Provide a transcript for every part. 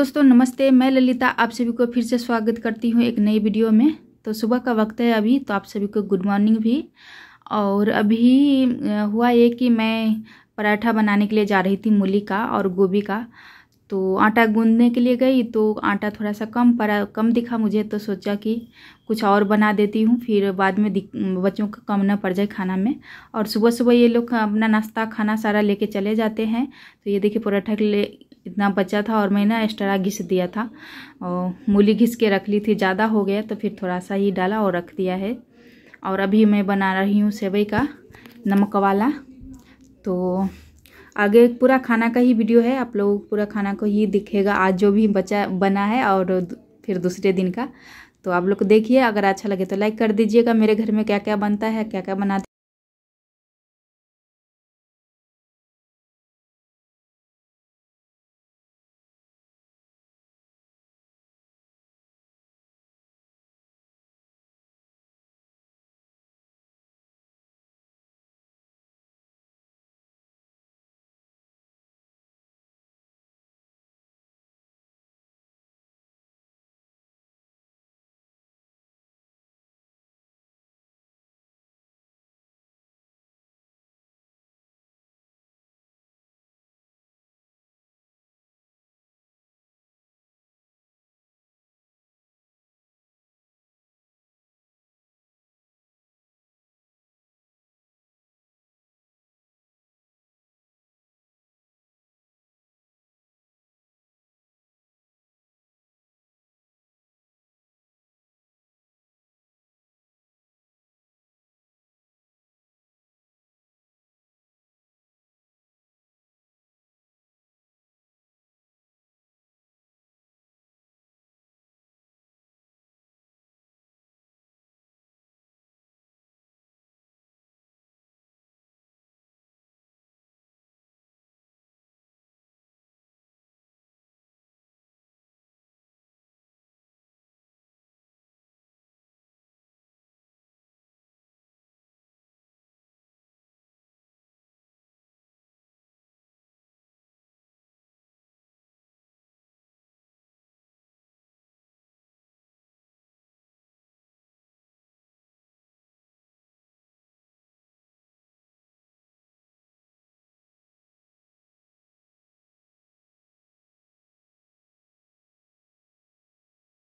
दोस्तों नमस्ते मैं ललिता आप सभी को फिर से स्वागत करती हूँ एक नई वीडियो में तो सुबह का वक्त है अभी तो आप सभी को गुड मॉर्निंग भी और अभी हुआ ये कि मैं पराठा बनाने के लिए जा रही थी मूली का और गोभी का तो आटा गूंदने के लिए गई तो आटा थोड़ा सा कम पड़ा कम दिखा मुझे तो सोचा कि कुछ और बना देती हूँ फिर बाद में बच्चों का कम ना पड़ जाए खाना में और सुबह सुबह ये लोग अपना नाश्ता खाना सारा लेके चले जाते हैं तो ये देखिए पराठा के लिए इतना बचा था और मैंने एक्स्ट्रा घिस दिया था और मूली घिस के रख ली थी ज़्यादा हो गया तो फिर थोड़ा सा ही डाला और रख दिया है और अभी मैं बना रही हूँ सेवई का नमक वाला तो आगे पूरा खाना का ही वीडियो है आप लोग पूरा खाना को ही दिखेगा आज जो भी बचा बना है और फिर दूसरे दिन का तो आप लोग देखिए अगर अच्छा लगे तो लाइक कर दीजिएगा मेरे घर में क्या क्या बनता है क्या क्या बना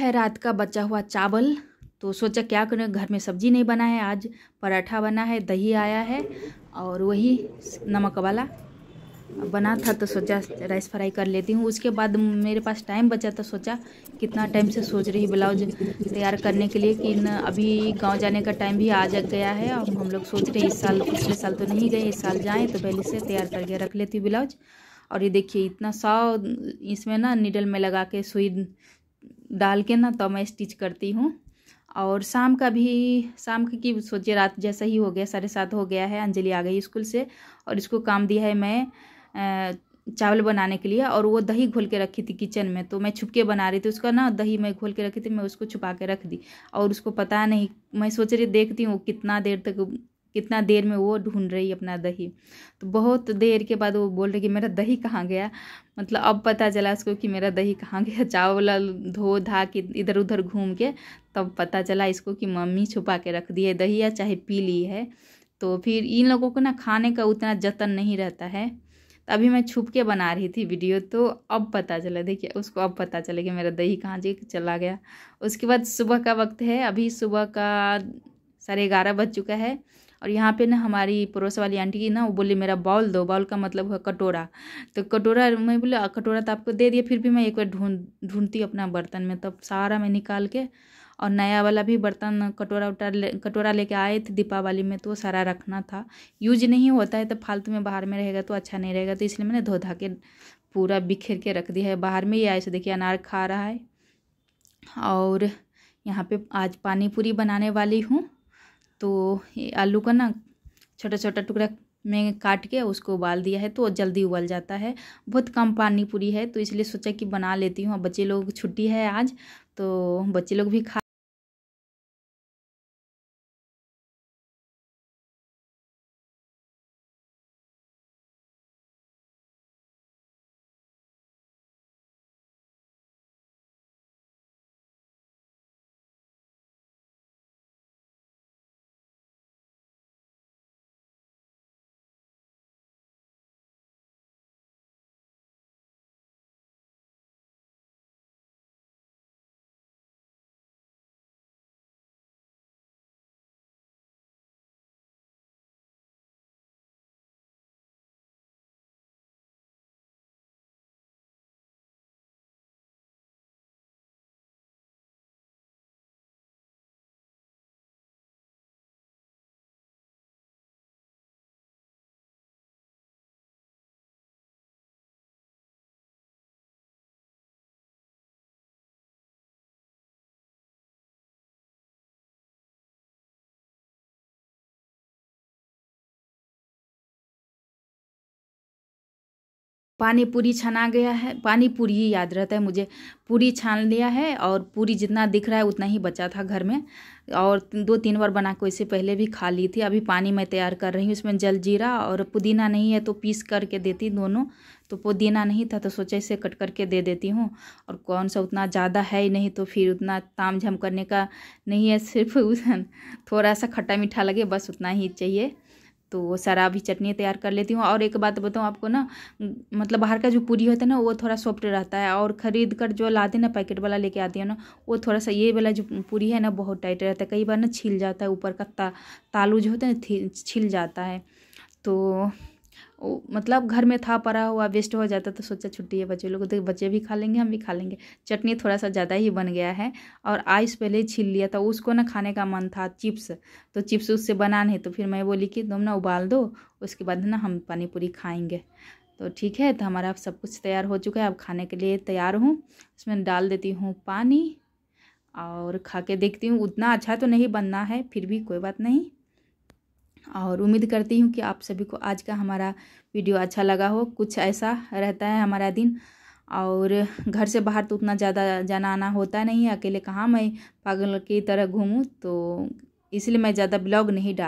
है रात का बचा हुआ चावल तो सोचा क्या करें घर में सब्जी नहीं बना है आज पराठा बना है दही आया है और वही नमक वाला बना था तो सोचा राइस फ्राई कर लेती हूँ उसके बाद मेरे पास टाइम बचा तो सोचा कितना टाइम से सोच रही ब्लाउज तैयार करने के लिए कि अभी गांव जाने का टाइम भी आ जा गया है और हम लोग सोच रहे हैं इस साल पिछले साल तो नहीं गए इस साल जाएँ तो पहले से तैयार करके रख लेती ब्लाउज और ये देखिए इतना सा इसमें ना निडल में लगा के सुई डाल के ना तो मैं स्टिच करती हूँ और शाम का भी शाम की सोचिए रात जैसा ही हो गया साढ़े सात हो गया है अंजलि आ गई स्कूल से और इसको काम दिया है मैं चावल बनाने के लिए और वो दही घोल के रखी थी किचन में तो मैं छुप के बना रही थी उसका ना दही मैं घोल के रखी थी मैं उसको छुपा के रख दी और उसको पता नहीं मैं सोच रही देखती हूँ कितना देर तक कितना देर में वो ढूंढ रही अपना दही तो बहुत देर के बाद वो बोल रही कि मेरा दही कहाँ गया मतलब अब पता चला उसको कि मेरा दही कहाँ गया चावल धो धा के इधर उधर घूम के तब पता चला इसको कि मम्मी छुपा के रख दी है दही या चाहे पी ली है तो फिर इन लोगों को ना खाने का उतना जतन नहीं रहता है तो अभी मैं छुप के बना रही थी वीडियो तो अब पता चला देखिए उसको अब पता चला कि मेरा दही कहाँ जी चला गया उसके बाद सुबह का वक्त है अभी सुबह का साढ़े ग्यारह बज चुका है और यहाँ पे ना हमारी पड़ोस वाली आंटी की ना वो बोली मेरा बॉल दो बॉल का मतलब हुआ कटोरा तो कटोरा मैं बोले कटोरा तो आपको दे दिया फिर भी मैं एक बार ढूंढ ढूंढती अपना बर्तन में तब सारा मैं निकाल के और नया वाला भी बर्तन कटोरा उटा ले कटोरा लेके आए थे दीपावली में तो सारा रखना था यूज नहीं होता है तो फालतू में बाहर में रहेगा तो अच्छा नहीं रहेगा तो इसलिए मैंने धो धा के पूरा बिखेर के रख दिया है बाहर में ही आए से देखिए अनार खा रहा है और यहाँ पे आज पानी पूरी बनाने वाली हूँ तो आलू का ना छोटा छोटा टुकड़ा में काट के उसको उबाल दिया है तो जल्दी उबल जाता है बहुत कम पानी पूरी है तो इसलिए सोचा कि बना लेती हूँ बच्चे लोग छुट्टी है आज तो बच्चे लोग भी खा पानी पूरी छना गया है पानी पूरी ही याद रहता है मुझे पूरी छान लिया है और पूरी जितना दिख रहा है उतना ही बचा था घर में और दो तीन बार बना को इससे पहले भी खा ली थी अभी पानी मैं तैयार कर रही हूँ उसमें जल जीरा और पुदीना नहीं है तो पीस करके देती दोनों तो पुदीना नहीं था तो सोचा इसे कट करके दे देती हूँ और कौन सा उतना ज़्यादा है ही नहीं तो फिर उतना ताम झाम करने का नहीं है सिर्फ थोड़ा सा खट्टा मीठा लगे बस उतना ही चाहिए तो वो सारा भी चटनी तैयार कर लेती हूँ और एक बात बताऊँ आपको ना मतलब बाहर का जो पूरी होता है ना वो थोड़ा सॉफ्ट रहता है और ख़रीद कर जो लाते ना पैकेट वाला लेके आती है ना वो थोड़ा सा ये वाला जो पूरी है ना बहुत टाइट रहता है कई बार ना छिल जाता है ऊपर का ता, तालू जो होता है ना छिल जाता है तो मतलब घर में था पड़ा हुआ वेस्ट हो जाता तो सोचा छुट्टी है बच्चे लोग तो बच्चे भी खा लेंगे हम भी खा लेंगे चटनी थोड़ा सा ज़्यादा ही बन गया है और आइस पहले छील लिया था उसको ना खाने का मन था चिप्स तो चिप्स उससे बना नहीं तो फिर मैं बोली कि तुम ना उबाल दो उसके बाद ना हम पानी पूरी खाएँगे तो ठीक है तो हमारा सब कुछ तैयार हो चुका है अब खाने के लिए तैयार हूँ उसमें डाल देती हूँ पानी और खा के देखती हूँ उतना अच्छा तो नहीं बनना है फिर भी कोई बात नहीं और उम्मीद करती हूँ कि आप सभी को आज का हमारा वीडियो अच्छा लगा हो कुछ ऐसा रहता है हमारा दिन और घर से बाहर तो उतना ज़्यादा जाना आना होता नहीं है अकेले कहाँ मैं पागल की तरह घूमूँ तो इसलिए मैं ज़्यादा ब्लॉग नहीं डाल